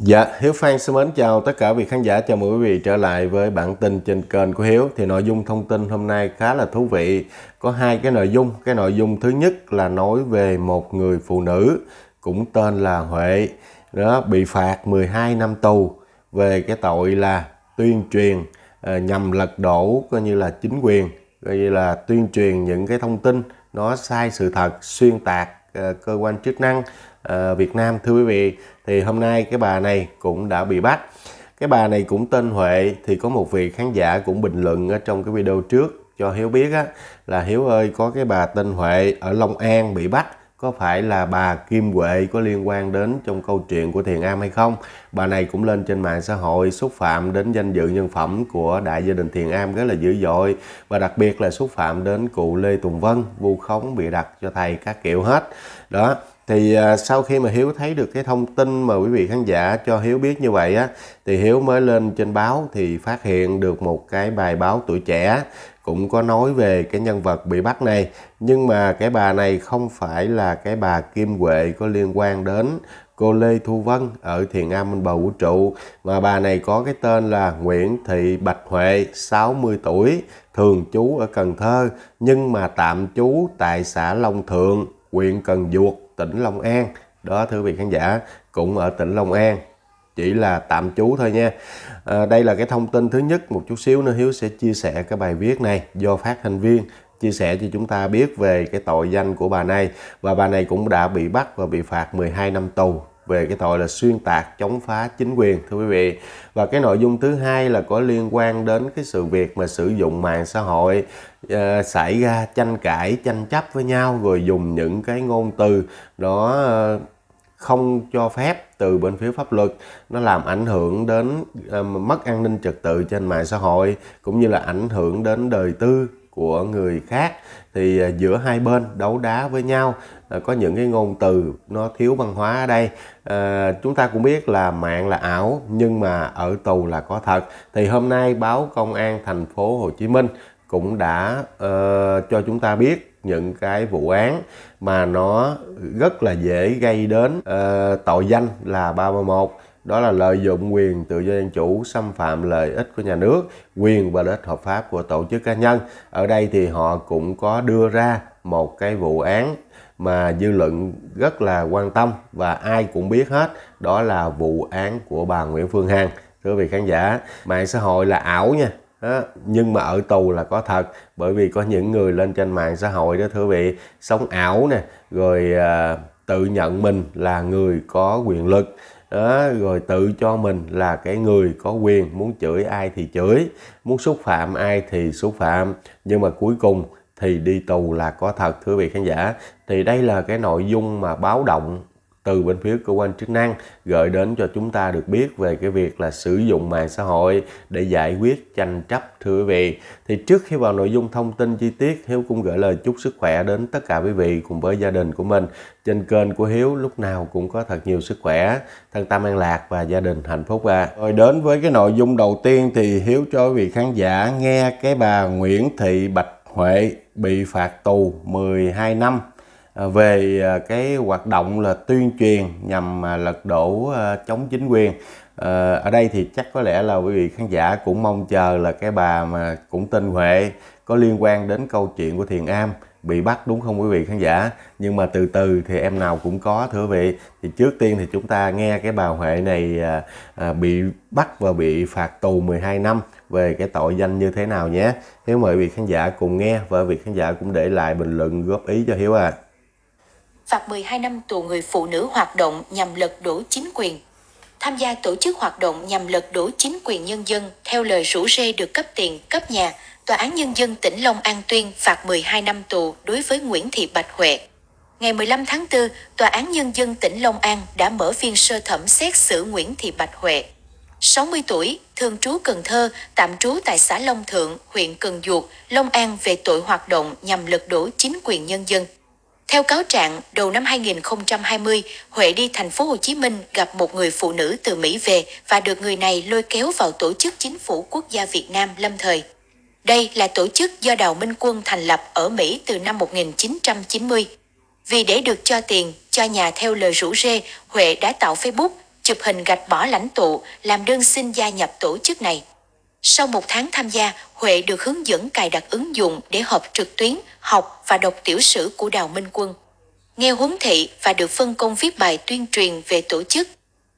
Dạ, Hiếu Phan xin mến chào tất cả vị khán giả. Chào mừng quý vị trở lại với bản tin trên kênh của Hiếu. Thì nội dung thông tin hôm nay khá là thú vị. Có hai cái nội dung. Cái nội dung thứ nhất là nói về một người phụ nữ cũng tên là Huệ đó bị phạt 12 năm tù về cái tội là tuyên truyền ờ, nhằm lật đổ coi như là chính quyền, coi như là tuyên truyền những cái thông tin nó sai sự thật, xuyên tạc Ờ, cơ quan chức năng ờ, Việt Nam thưa quý vị thì hôm nay cái bà này cũng đã bị bắt cái bà này cũng tên Huệ thì có một vị khán giả cũng bình luận ở trong cái video trước cho Hiếu biết á, là Hiếu ơi có cái bà tên Huệ ở Long An bị bắt có phải là bà Kim Huệ có liên quan đến trong câu chuyện của Thiền Am hay không? Bà này cũng lên trên mạng xã hội xúc phạm đến danh dự nhân phẩm của đại gia đình Thiền Am rất là dữ dội và đặc biệt là xúc phạm đến cụ Lê Tùng Vân, vu khống bị đặt cho thầy các kiểu hết. Đó, thì à, sau khi mà Hiếu thấy được cái thông tin mà quý vị khán giả cho Hiếu biết như vậy á thì Hiếu mới lên trên báo thì phát hiện được một cái bài báo tuổi trẻ cũng có nói về cái nhân vật bị bắt này nhưng mà cái bà này không phải là cái bà Kim Huệ có liên quan đến cô Lê Thu Vân ở Thiền Am Minh Bầu Vũ Trụ mà bà này có cái tên là Nguyễn Thị Bạch Huệ 60 tuổi thường trú ở Cần Thơ nhưng mà tạm trú tại xã Long Thượng huyện Cần Duộc tỉnh Long An đó thưa vị khán giả cũng ở tỉnh Long An chỉ là tạm trú thôi nha à, đây là cái thông tin thứ nhất một chút xíu nữa hiếu sẽ chia sẻ cái bài viết này do phát thành viên chia sẻ cho chúng ta biết về cái tội danh của bà này và bà này cũng đã bị bắt và bị phạt 12 năm tù về cái tội là xuyên tạc chống phá chính quyền thưa quý vị và cái nội dung thứ hai là có liên quan đến cái sự việc mà sử dụng mạng xã hội uh, xảy ra tranh cãi tranh chấp với nhau rồi dùng những cái ngôn từ đó uh, không cho phép từ bên phía pháp luật nó làm ảnh hưởng đến ờ, mất an ninh trật tự trên mạng xã hội cũng như là ảnh hưởng đến đời tư của người khác thì ờ, giữa hai bên đấu đá với nhau ờ, có những cái ngôn từ nó thiếu văn hóa ở đây à, chúng ta cũng biết là mạng là ảo nhưng mà ở tù là có thật thì hôm nay báo công an thành phố Hồ Chí Minh cũng đã uh, cho chúng ta biết những cái vụ án mà nó rất là dễ gây đến uh, tội danh là 331, đó là lợi dụng quyền tự do dân chủ xâm phạm lợi ích của nhà nước quyền và lợi ích hợp pháp của tổ chức cá nhân ở đây thì họ cũng có đưa ra một cái vụ án mà dư luận rất là quan tâm và ai cũng biết hết đó là vụ án của bà Nguyễn Phương Hằng thưa vị khán giả mạng xã hội là ảo nha đó. nhưng mà ở tù là có thật bởi vì có những người lên trên mạng xã hội đó thưa vị sống ảo nè rồi à, tự nhận mình là người có quyền lực đó, rồi tự cho mình là cái người có quyền muốn chửi ai thì chửi muốn xúc phạm ai thì xúc phạm nhưng mà cuối cùng thì đi tù là có thật thưa vị khán giả thì đây là cái nội dung mà báo động từ bên phía cơ quan chức năng gửi đến cho chúng ta được biết về cái việc là sử dụng mạng xã hội để giải quyết tranh chấp thưa quý vị. Thì trước khi vào nội dung thông tin chi tiết, Hiếu cũng gửi lời chúc sức khỏe đến tất cả quý vị cùng với gia đình của mình. Trên kênh của Hiếu lúc nào cũng có thật nhiều sức khỏe, thân tâm an lạc và gia đình hạnh phúc à. Rồi đến với cái nội dung đầu tiên thì Hiếu cho quý vị khán giả nghe cái bà Nguyễn Thị Bạch Huệ bị phạt tù 12 năm À, về à, cái hoạt động là tuyên truyền nhằm à, lật đổ chống chính quyền ở đây thì chắc có lẽ là quý vị khán giả cũng mong chờ là cái bà mà cũng tên Huệ có liên quan đến câu chuyện của Thiền Am bị bắt đúng không quý vị khán giả nhưng mà từ từ thì em nào cũng có thưa quý vị thì trước tiên thì chúng ta nghe cái bà Huệ này bị bắt và bị phạt tù 12 năm về cái tội danh như thế nào nhé nếu mời quý vị khán giả cùng nghe và quý vị khán giả cũng để lại bình luận góp ý cho Hiếu à phạt 12 năm tù người phụ nữ hoạt động nhằm lật đổ chính quyền. Tham gia tổ chức hoạt động nhằm lật đổ chính quyền nhân dân theo lời rủ rê được cấp tiền, cấp nhà, Tòa án Nhân dân tỉnh Long An tuyên phạt 12 năm tù đối với Nguyễn Thị Bạch Huệ. Ngày 15 tháng 4, Tòa án Nhân dân tỉnh Long An đã mở phiên sơ thẩm xét xử Nguyễn Thị Bạch Huệ. 60 tuổi, thường trú Cần Thơ, tạm trú tại xã Long Thượng, huyện Cần Duộc, Long An về tội hoạt động nhằm lật đổ chính quyền nhân dân. Theo cáo trạng, đầu năm 2020, Huệ đi thành phố Hồ Chí Minh gặp một người phụ nữ từ Mỹ về và được người này lôi kéo vào tổ chức chính phủ quốc gia Việt Nam lâm thời. Đây là tổ chức do Đào Minh Quân thành lập ở Mỹ từ năm 1990. Vì để được cho tiền, cho nhà theo lời rủ rê, Huệ đã tạo Facebook, chụp hình gạch bỏ lãnh tụ, làm đơn xin gia nhập tổ chức này. Sau một tháng tham gia, Huệ được hướng dẫn cài đặt ứng dụng để họp trực tuyến, học và đọc tiểu sử của Đào Minh Quân. Nghe huấn thị và được phân công viết bài tuyên truyền về tổ chức.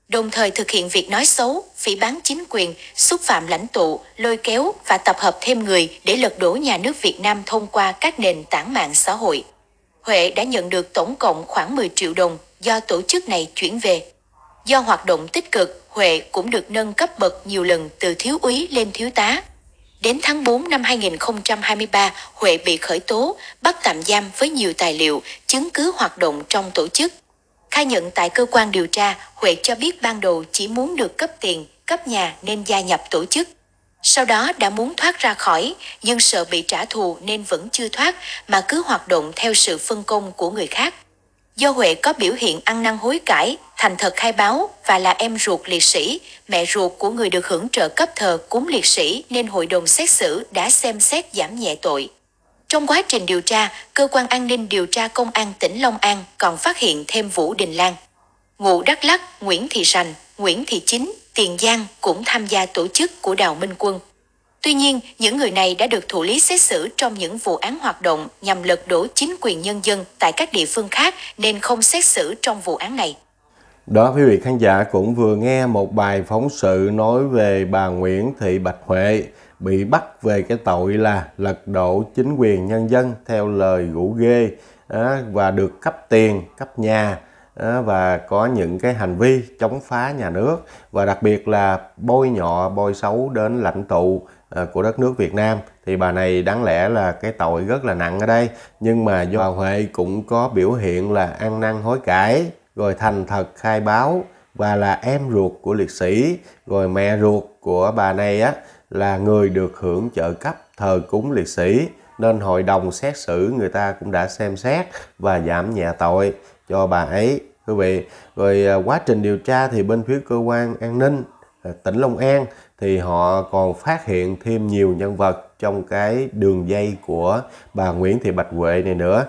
Đồng thời thực hiện việc nói xấu, phỉ bán chính quyền, xúc phạm lãnh tụ, lôi kéo và tập hợp thêm người để lật đổ nhà nước Việt Nam thông qua các nền tảng mạng xã hội. Huệ đã nhận được tổng cộng khoảng 10 triệu đồng do tổ chức này chuyển về. Do hoạt động tích cực, Huệ cũng được nâng cấp bậc nhiều lần từ thiếu úy lên thiếu tá. Đến tháng 4 năm 2023, Huệ bị khởi tố, bắt tạm giam với nhiều tài liệu, chứng cứ hoạt động trong tổ chức. Khai nhận tại cơ quan điều tra, Huệ cho biết ban đầu chỉ muốn được cấp tiền, cấp nhà nên gia nhập tổ chức. Sau đó đã muốn thoát ra khỏi, nhưng sợ bị trả thù nên vẫn chưa thoát mà cứ hoạt động theo sự phân công của người khác. Do Huệ có biểu hiện ăn năn hối cải, thành thật khai báo và là em ruột liệt sĩ, mẹ ruột của người được hưởng trợ cấp thờ cúng liệt sĩ nên hội đồng xét xử đã xem xét giảm nhẹ tội. Trong quá trình điều tra, cơ quan an ninh điều tra công an tỉnh Long An còn phát hiện thêm Vũ Đình Lan. Ngụ Đắk Lắc, Nguyễn Thị Sành, Nguyễn Thị Chính, Tiền Giang cũng tham gia tổ chức của Đào Minh Quân. Tuy nhiên, những người này đã được thủ lý xét xử trong những vụ án hoạt động nhằm lật đổ chính quyền nhân dân tại các địa phương khác nên không xét xử trong vụ án này. Đó, quý vị khán giả cũng vừa nghe một bài phóng sự nói về bà Nguyễn Thị Bạch Huệ bị bắt về cái tội là lật đổ chính quyền nhân dân theo lời gũ ghê và được cấp tiền, cấp nhà và có những cái hành vi chống phá nhà nước và đặc biệt là bôi nhọ bôi xấu đến lãnh tụ ờ, của đất nước Việt Nam thì bà này đáng lẽ là cái tội rất là nặng ở đây nhưng mà do bà Huệ cũng có biểu hiện là ăn năn hối cải rồi thành thật khai báo và là em ruột của liệt sĩ rồi mẹ ruột của bà này á là người được hưởng trợ cấp thờ cúng liệt sĩ nên hội đồng xét xử người ta cũng đã xem xét và giảm nhẹ tội cho bà ấy quý vị rồi à, quá trình điều tra thì bên phía cơ quan an ninh à, tỉnh Long An thì họ còn phát hiện thêm nhiều nhân vật trong cái đường dây của bà Nguyễn Thị Bạch Huệ này nữa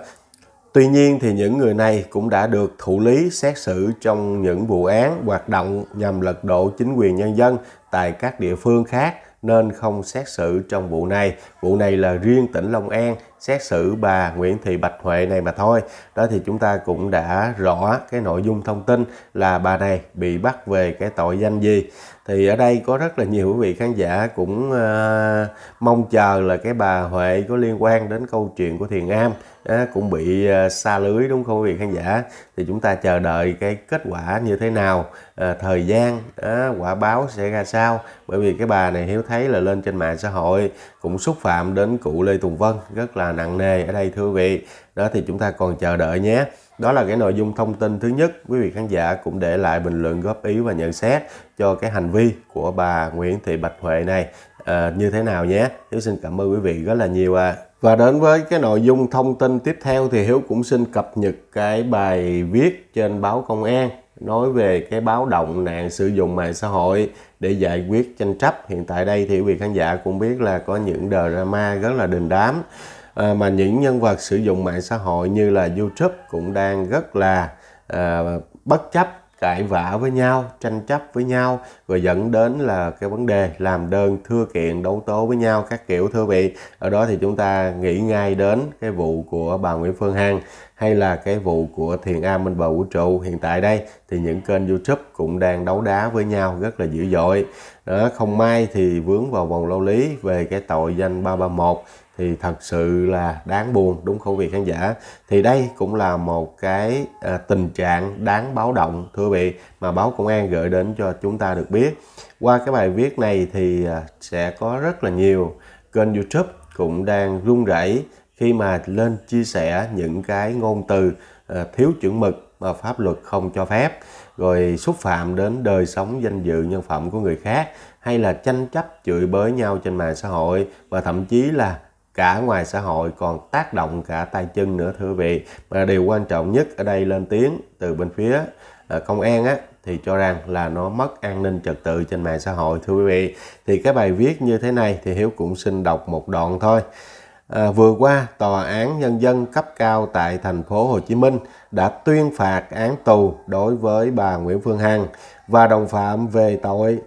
Tuy nhiên thì những người này cũng đã được thụ lý xét xử trong những vụ án hoạt động nhằm lật đổ chính quyền nhân dân tại các địa phương khác nên không xét xử trong vụ này. Vụ này là riêng tỉnh Long An xét xử bà Nguyễn Thị Bạch Huệ này mà thôi. Đó thì chúng ta cũng đã rõ cái nội dung thông tin là bà này bị bắt về cái tội danh gì. Thì ở đây có rất là nhiều quý vị khán giả cũng uh, mong chờ là cái bà Huệ có liên quan đến câu chuyện của Thiền Am à, cũng bị uh, xa lưới đúng không quý vị khán giả? Thì chúng ta chờ đợi cái kết quả như thế nào, uh, thời gian, uh, quả báo sẽ ra sao? Bởi vì cái bà này hiếu thấy là lên trên mạng xã hội cũng xúc phạm đến cụ Lê Tùng Vân rất là nặng nề ở đây thưa vị đó thì chúng ta còn chờ đợi nhé đó là cái nội dung thông tin thứ nhất quý vị khán giả cũng để lại bình luận góp ý và nhận xét cho cái hành vi của bà Nguyễn Thị Bạch Huệ này à, như thế nào nhé Hiếu xin cảm ơn quý vị rất là nhiều ạ à. và đến với cái nội dung thông tin tiếp theo thì Hiếu cũng xin cập nhật cái bài viết trên báo Công an nói về cái báo động nạn sử dụng mạng xã hội để giải quyết tranh chấp hiện tại đây thì quý vị khán giả cũng biết là có những drama rất là đình đám À, mà những nhân vật sử dụng mạng xã hội như là YouTube cũng đang rất là à, bất chấp cãi vã với nhau, tranh chấp với nhau rồi dẫn đến là cái vấn đề làm đơn thưa kiện đấu tố với nhau các kiểu thưa vị. Ở đó thì chúng ta nghĩ ngay đến cái vụ của bà Nguyễn Phương Hằng hay là cái vụ của thiền a minh bầu vũ trụ hiện tại đây thì những kênh youtube cũng đang đấu đá với nhau rất là dữ dội đó, không may thì vướng vào vòng lao lý về cái tội danh 331 thì thật sự là đáng buồn đúng không vị khán giả thì đây cũng là một cái à, tình trạng đáng báo động thưa vị mà báo công an gửi đến cho chúng ta được biết qua cái bài viết này thì à, sẽ có rất là nhiều kênh youtube cũng đang rung rẩy khi mà lên chia sẻ những cái ngôn từ ờ, thiếu chuẩn mực mà pháp luật không cho phép rồi xúc phạm đến đời sống danh dự nhân phẩm của người khác hay là tranh chấp chửi bới nhau trên mạng xã hội và thậm chí là cả ngoài xã hội còn tác động cả tay chân nữa thưa quý vị mà điều quan trọng nhất ở đây lên tiếng từ bên phía ờ, công an á thì cho rằng là nó mất an ninh trật tự trên mạng xã hội thưa quý vị thì cái bài viết như thế này thì hiếu cũng xin đọc một đoạn thôi À, vừa qua, Tòa án Nhân dân cấp cao tại thành phố Hồ Chí Minh đã tuyên phạt án tù đối với bà Nguyễn Phương Hằng và đồng phạm về tội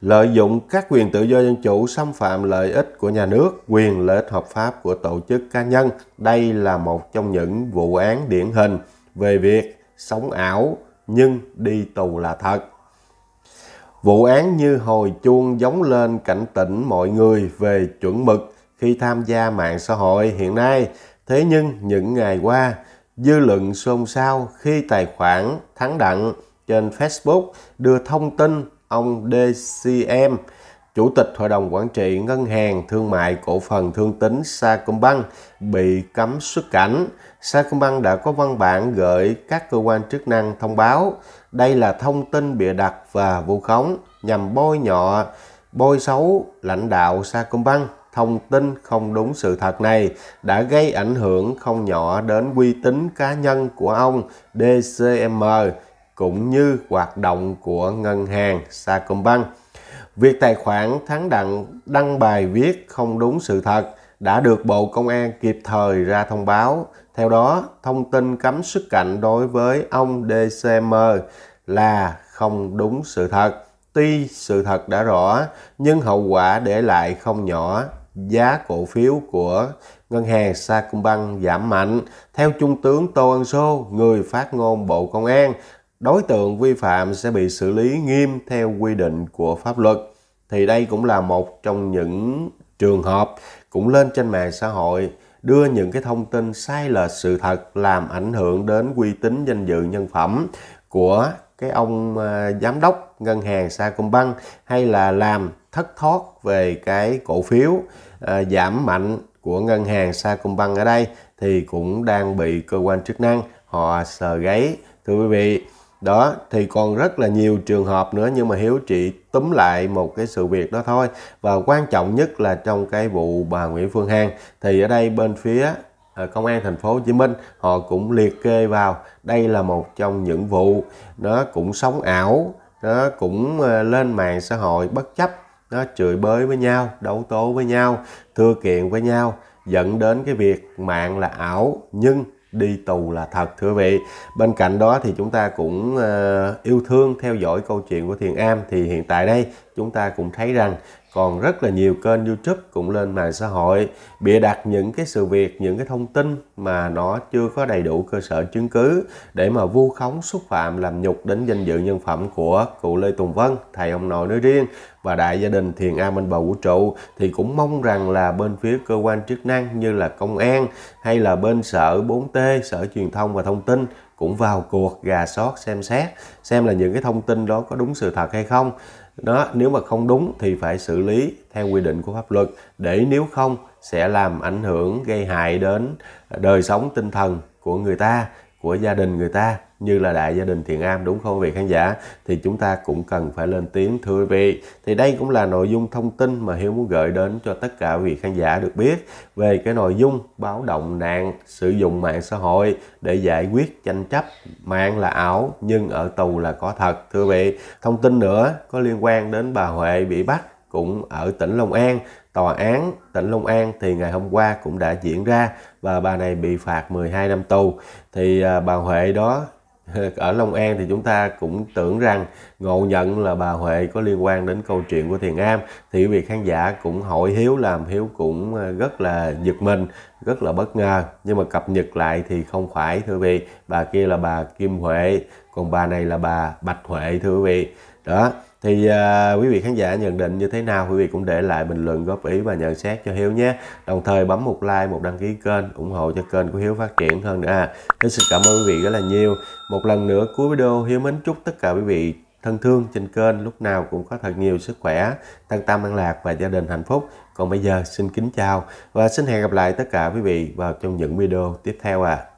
lợi dụng các quyền tự do dân chủ xâm phạm lợi ích của nhà nước, quyền lợi ích hợp pháp của tổ chức cá nhân. Đây là một trong những vụ án điển hình về việc sống ảo nhưng đi tù là thật. Vụ án như hồi chuông giống lên cảnh tỉnh mọi người về chuẩn mực khi tham gia mạng xã hội hiện nay. Thế nhưng những ngày qua, dư luận xôn xao khi tài khoản Thắng Đặng trên Facebook đưa thông tin ông DCM, Chủ tịch Hội đồng Quản trị Ngân hàng Thương mại Cổ phần Thương tín Sacombank bị cấm xuất cảnh. Sacombank đã có văn bản gửi các cơ quan chức năng thông báo đây là thông tin bịa đặt và vu khống nhằm bôi nhọ, bôi xấu lãnh đạo Sacombank thông tin không đúng sự thật này đã gây ảnh hưởng không nhỏ đến uy tín cá nhân của ông DCM cũng như hoạt động của ngân hàng Sacombank. Việc tài khoản Thắng Đặng đăng bài viết không đúng sự thật đã được Bộ Công an kịp thời ra thông báo. Theo đó, thông tin cấm xuất cảnh đối với ông DCM là không đúng sự thật. Tuy sự thật đã rõ, nhưng hậu quả để lại không nhỏ giá cổ phiếu của ngân hàng Sacombank giảm mạnh. Theo Trung tướng Tô Ân Sô, người phát ngôn Bộ Công an, đối tượng vi phạm sẽ bị xử lý nghiêm theo quy định của pháp luật. Thì đây cũng là một trong những trường hợp cũng lên trên mạng xã hội đưa những cái thông tin sai lệch sự thật làm ảnh hưởng đến uy tín danh dự nhân phẩm của cái ông à, giám đốc ngân hàng Sacombank hay là làm thất thoát về cái cổ phiếu ờ, giảm mạnh của ngân hàng Sacombank ở đây thì cũng đang bị cơ quan chức năng họ sờ gáy thưa quý vị đó thì còn rất là nhiều trường hợp nữa nhưng mà hiếu chỉ túm lại một cái sự việc đó thôi và quan trọng nhất là trong cái vụ bà nguyễn phương hằng thì ở đây bên phía ờ, công an thành phố hồ chí minh họ cũng liệt kê vào đây là một trong những vụ nó cũng sống ảo nó cũng ờ, lên mạng xã hội bất chấp nó chửi bới với nhau đấu tố với nhau thưa kiện với nhau dẫn đến cái việc mạng là ảo nhưng đi tù là thật thưa vị bên cạnh đó thì chúng ta cũng ờ, yêu thương theo dõi câu chuyện của thiền am thì hiện tại đây chúng ta cũng thấy rằng còn rất là nhiều kênh youtube cũng lên mạng xã hội bịa đặt những cái sự việc những cái thông tin mà nó chưa có đầy đủ cơ sở chứng cứ để mà vu khống xúc phạm làm nhục đến danh dự nhân phẩm của cụ lê tùng vân thầy ông nội nói riêng và đại gia đình thiền a minh bầu vũ trụ thì cũng mong rằng là bên phía cơ quan chức năng như là công an hay là bên sở 4T, sở truyền thông và thông tin cũng vào cuộc gà sót xem xét xem là những cái thông tin đó có đúng sự thật hay không đó nếu mà không đúng thì phải xử lý theo quy định của pháp luật để nếu không sẽ làm ảnh hưởng gây hại đến đời sống tinh thần của người ta của gia đình người ta như là đại gia đình Thiện Am đúng không quý vị khán giả thì chúng ta cũng cần phải lên tiếng thưa quý vị thì đây cũng là nội dung thông tin mà Hiếu muốn gửi đến cho tất cả quý vị khán giả được biết về cái nội dung báo động nạn sử dụng mạng xã hội để giải quyết tranh chấp mạng là ảo nhưng ở tù là có thật thưa quý vị thông tin nữa có liên quan đến bà Huệ bị bắt cũng ở tỉnh Long An Tòa án tỉnh Long An thì ngày hôm qua cũng đã diễn ra và bà này bị phạt 12 năm tù. Thì à, bà Huệ đó ở Long An thì chúng ta cũng tưởng rằng ngộ nhận là bà Huệ có liên quan đến câu chuyện của Thiền Am thì quý vị khán giả cũng hỏi Hiếu làm Hiếu cũng ờ, rất là giật mình rất là bất ngờ nhưng mà cập nhật lại thì không phải thưa vị bà kia là bà Kim Huệ còn bà này là bà Bạch Huệ thưa quý vị đó thì à, quý vị khán giả nhận định như thế nào quý vị cũng để lại bình luận góp ý và nhận xét cho Hiếu nhé đồng thời bấm một like một đăng ký kênh ủng hộ cho kênh của Hiếu phát triển hơn nữa à Hiếu xin cảm ơn quý vị rất là nhiều một lần nữa cuối video Hiếu mến chúc tất cả quý vị thân thương trên kênh lúc nào cũng có thật nhiều sức khỏe thân tâm an lạc và gia đình hạnh phúc còn bây giờ xin kính chào và xin hẹn gặp lại tất cả quý vị vào trong những video tiếp theo à